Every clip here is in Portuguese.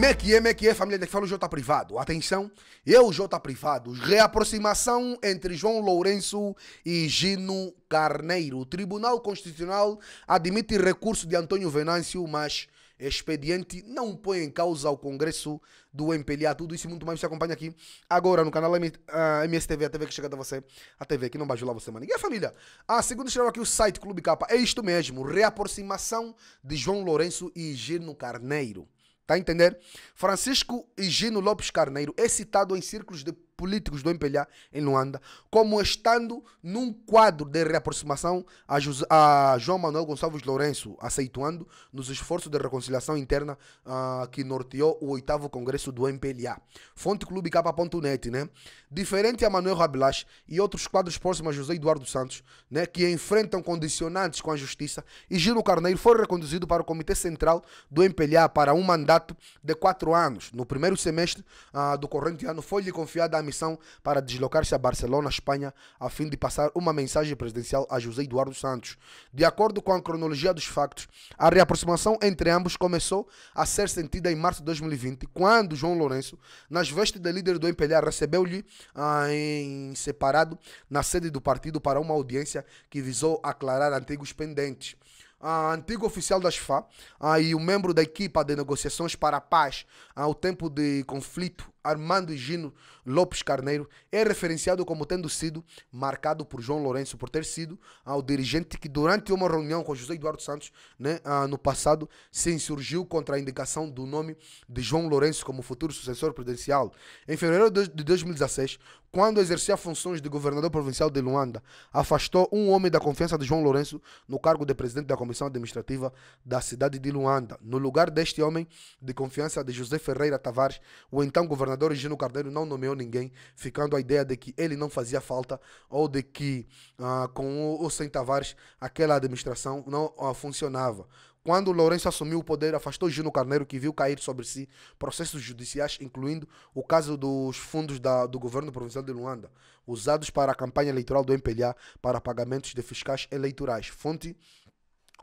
Mequie, é, Mequie, família de que fala o Jota Privado. Atenção, eu, Jota Privado. Reaproximação entre João Lourenço e Gino Carneiro. O Tribunal Constitucional admite recurso de Antônio Venâncio, mas expediente não põe em causa o Congresso do MPLA. Tudo isso e muito mais você acompanha aqui agora no canal MSTV, ah, a TV que chega até você, a TV que não vai ajudar você, mano. E a família? A segunda chegou aqui, o site Clube Capa. É isto mesmo, reaproximação de João Lourenço e Gino Carneiro a tá entender? Francisco Higino Lopes Carneiro é citado em círculos de políticos do MPLA em Luanda, como estando num quadro de reaproximação a, José, a João Manuel Gonçalves Lourenço, aceituando nos esforços de reconciliação interna uh, que norteou o oitavo congresso do MPLA. Fonte Clube K.net, né? Diferente a Manuel Rabelas e outros quadros próximos a José Eduardo Santos, né? Que enfrentam condicionantes com a justiça, e Gino Carneiro foi reconduzido para o Comitê Central do MPLA para um mandato de quatro anos. No primeiro semestre uh, do corrente ano, foi-lhe confiada a missão para deslocar-se a Barcelona, Espanha, a fim de passar uma mensagem presidencial a José Eduardo Santos. De acordo com a cronologia dos factos, a reaproximação entre ambos começou a ser sentida em março de 2020, quando João Lourenço, nas vestes de líder do MPLA, recebeu-lhe ah, em separado na sede do partido para uma audiência que visou aclarar antigos pendentes a antigo oficial da FA uh, e o membro da equipa de negociações para a paz ao ah, tempo de conflito, Armando Gino Lopes Carneiro, é referenciado como tendo sido marcado por João Lourenço por ter sido ah, o dirigente que, durante uma reunião com José Eduardo Santos, né, ah, no passado, se insurgiu contra a indicação do nome de João Lourenço como futuro sucessor presidencial. Em fevereiro de 2016, quando exercia funções de governador provincial de Luanda, afastou um homem da confiança de João Lourenço no cargo de presidente da Comissão Administrativa da cidade de Luanda. No lugar deste homem de confiança de José Ferreira Tavares, o então governador Gino Cardeiro não nomeou ninguém, ficando a ideia de que ele não fazia falta ou de que ah, com ou sem Tavares aquela administração não ah, funcionava. Quando Lourenço assumiu o poder, afastou Gino Carneiro, que viu cair sobre si processos judiciais, incluindo o caso dos fundos da, do governo provincial de Luanda, usados para a campanha eleitoral do MPLA para pagamentos de fiscais eleitorais. Fonte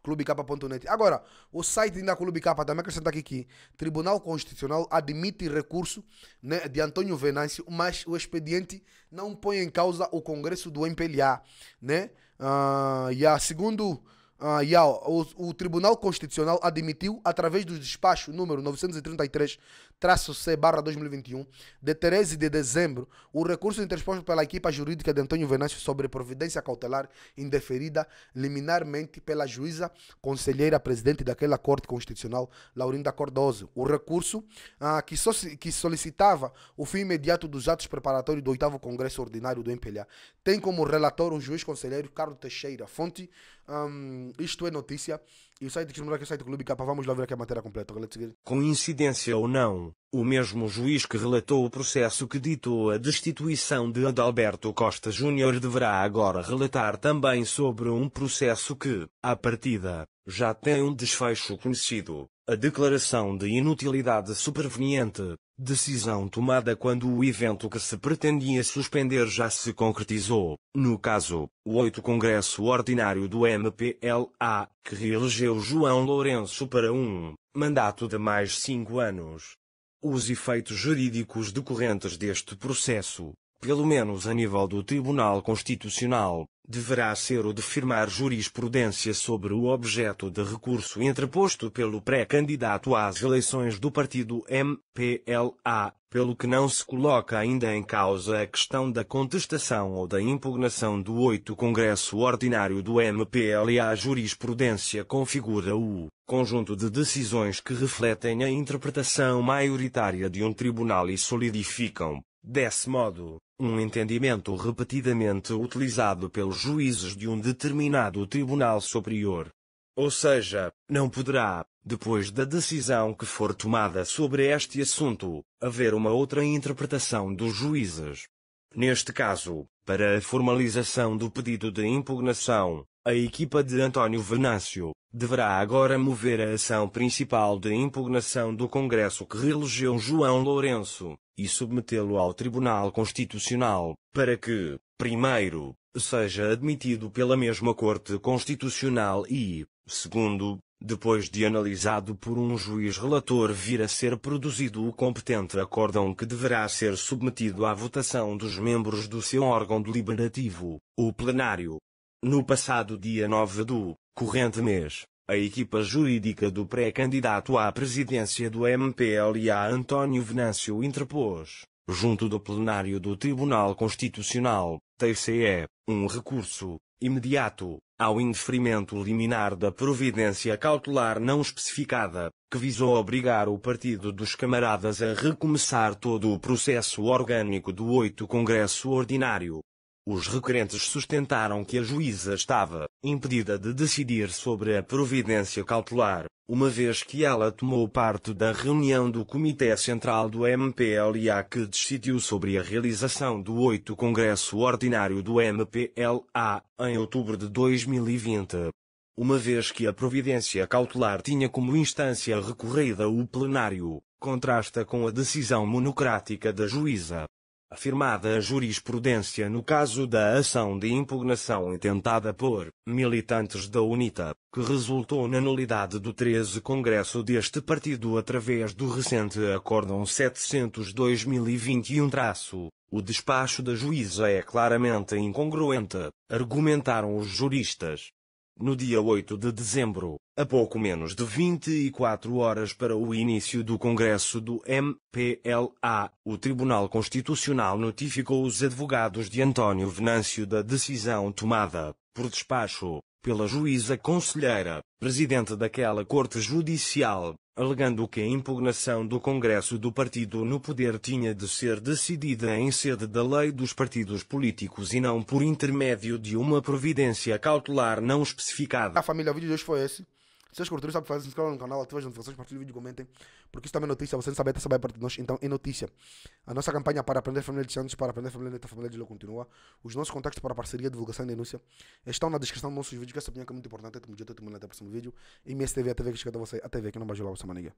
clubecapa.net. Agora, o site da Clube Capa também acrescenta aqui que Tribunal Constitucional admite recurso né, de Antônio Venâncio, mas o expediente não põe em causa o Congresso do MPLA, né? Uh, e a segundo ah, yeah, o, o Tribunal Constitucional admitiu, através do despacho número 933 traço C barra 2021, de 13 de dezembro, o recurso interposto pela equipa jurídica de Antônio Venâncio sobre providência cautelar indeferida liminarmente pela juíza conselheira presidente daquela Corte Constitucional, Laurinda Cordoso. O recurso ah, que, so que solicitava o fim imediato dos atos preparatórios do 8 Congresso Ordinário do MPLA tem como relator o juiz conselheiro Carlos Teixeira. Fonte, um, isto é notícia, e o site que o site do Clube Capa, vamos lá ver aqui a matéria completa. Coincidência ou não, o mesmo juiz que relatou o processo que ditou a destituição de Adalberto Costa Júnior deverá agora relatar também sobre um processo que, à partida, já tem um desfecho conhecido, a declaração de inutilidade superveniente, decisão tomada quando o evento que se pretendia suspender já se concretizou, no caso, o 8 Congresso Ordinário do MPLA, que reelegeu João Lourenço para um mandato de mais cinco anos. Os efeitos jurídicos decorrentes deste processo, pelo menos a nível do Tribunal Constitucional, deverá ser o de firmar jurisprudência sobre o objeto de recurso interposto pelo pré-candidato às eleições do partido MPLA, pelo que não se coloca ainda em causa a questão da contestação ou da impugnação do 8 Congresso Ordinário do MPLA. A jurisprudência configura o conjunto de decisões que refletem a interpretação maioritária de um tribunal e solidificam Desse modo, um entendimento repetidamente utilizado pelos juízes de um determinado tribunal superior, ou seja, não poderá, depois da decisão que for tomada sobre este assunto, haver uma outra interpretação dos juízes. Neste caso, para a formalização do pedido de impugnação, a equipa de António Venâncio deverá agora mover a ação principal de impugnação do Congresso que reelegeu João Lourenço e submetê-lo ao Tribunal Constitucional, para que, primeiro, seja admitido pela mesma Corte Constitucional e, segundo, depois de analisado por um juiz relator, vir a ser produzido o competente acórdão que deverá ser submetido à votação dos membros do seu órgão deliberativo, o plenário. No passado dia 9 do corrente mês, a equipa jurídica do pré-candidato à presidência do MPLA António Venâncio interpôs, junto do plenário do Tribunal Constitucional, TCE, um recurso imediato ao indeferimento liminar da providência cautelar não especificada, que visou obrigar o Partido dos Camaradas a recomeçar todo o processo orgânico do 8 Congresso Ordinário. Os requerentes sustentaram que a juíza estava impedida de decidir sobre a providência cautelar, uma vez que ela tomou parte da reunião do Comitê Central do MPLA que decidiu sobre a realização do 8 Congresso Ordinário do MPLA, em outubro de 2020. Uma vez que a providência cautelar tinha como instância recorrida o plenário, contrasta com a decisão monocrática da juíza afirmada a jurisprudência no caso da ação de impugnação intentada por militantes da UNITA, que resultou na nulidade do 13 Congresso deste partido através do recente Acórdão 702-2021-. O despacho da juíza é claramente incongruente, argumentaram os juristas no dia 8 de dezembro, a pouco menos de 24 horas para o início do Congresso do MPLA, o Tribunal Constitucional notificou os advogados de António Venâncio da decisão tomada, por despacho, pela juíza conselheira, presidente daquela Corte Judicial, alegando que a impugnação do Congresso do partido no poder tinha de ser decidida em sede da lei dos partidos políticos e não por intermédio de uma providência cautelar não especificada. A família, o vídeo de hoje foi esse. Vocês curtiram, sabe, fazer se inscrevam no canal, ativem as notificações, partilhem o vídeo, comentem. Porque isso também é notícia, vocês não sabe, até saber parte de nós, então é notícia. A nossa campanha para aprender família de Santos, para aprender família neta, família de Lula continua. Os nossos contactos para parceria, divulgação e denúncia estão na descrição dos nossos vídeos, que essa opinião é muito importante. Até o dia, até o próximo vídeo. E MSTV, a TV que chega até você, até ver que não vai gelar você, maniga.